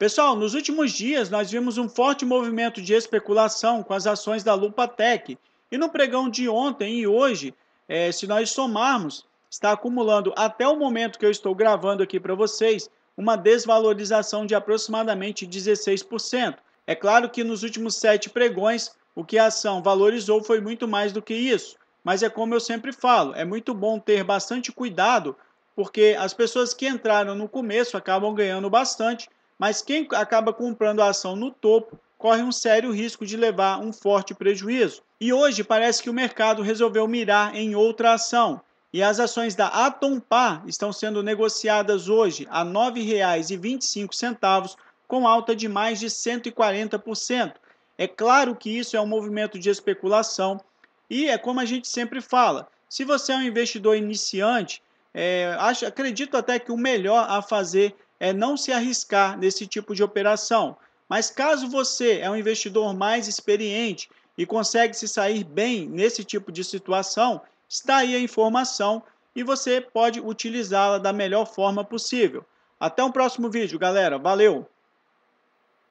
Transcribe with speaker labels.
Speaker 1: Pessoal, nos últimos dias nós vimos um forte movimento de especulação com as ações da Lupatec. E no pregão de ontem e hoje, é, se nós somarmos, está acumulando até o momento que eu estou gravando aqui para vocês uma desvalorização de aproximadamente 16%. É claro que nos últimos sete pregões, o que a ação valorizou foi muito mais do que isso. Mas é como eu sempre falo, é muito bom ter bastante cuidado, porque as pessoas que entraram no começo acabam ganhando bastante mas quem acaba comprando a ação no topo corre um sério risco de levar um forte prejuízo. E hoje parece que o mercado resolveu mirar em outra ação. E as ações da Atompar estão sendo negociadas hoje a R$ 9,25, com alta de mais de 140%. É claro que isso é um movimento de especulação e é como a gente sempre fala: se você é um investidor iniciante, é, acho, acredito até que o melhor a fazer é não se arriscar nesse tipo de operação. Mas caso você é um investidor mais experiente e consegue se sair bem nesse tipo de situação, está aí a informação e você pode utilizá-la da melhor forma possível. Até o um próximo vídeo, galera. Valeu!